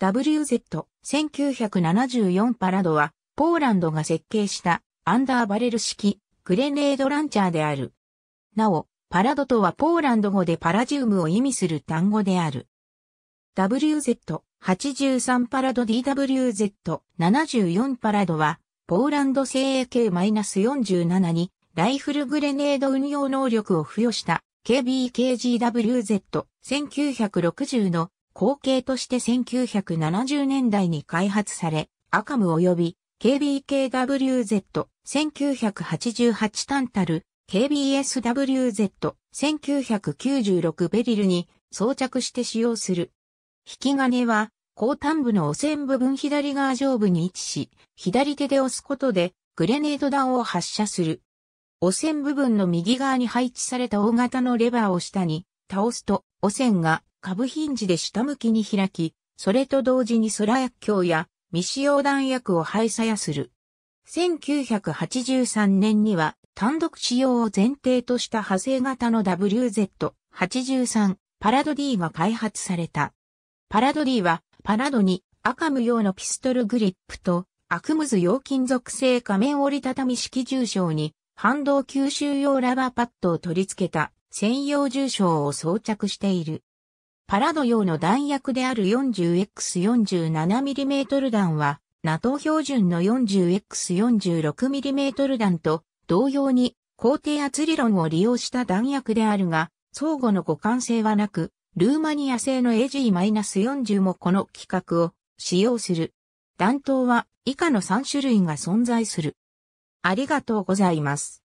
WZ、1974パラドは、ポーランドが設計したアンダーバレル式グレネードランチャーである。なお、パラドとはポーランド語でパラジウムを意味する単語である。WZ83 パラド DWZ74 パラドは、ポーランド製 AK-47 にライフルグレネード運用能力を付与した KBKGWZ1960 の後継として1970年代に開発され、アカム及び KBKWZ、1988タンタル、KBSWZ、1996ベリルに装着して使用する。引き金は、後端部の汚染部分左側上部に位置し、左手で押すことで、グレネード弾を発射する。汚染部分の右側に配置された大型のレバーを下に倒すと、汚染が株 h i n で下向きに開き、それと同時に空薬莢や未使用弾薬を廃作やする。1983年には単独使用を前提とした派生型の WZ83 パラド D が開発された。パラド D はパラドに赤無用のピストルグリップと悪無図用金属製仮面折りたたみ式重傷に反動吸収用ラバーパッドを取り付けた専用重傷を装着している。パラド用の弾薬である 40X47mm 弾は、NATO 標準の 40X46mm 弾と同様に高低圧理論を利用した弾薬であるが、相互の互換性はなく、ルーマニア製の AG-40 もこの規格を使用する。弾頭は以下の3種類が存在する。ありがとうございます。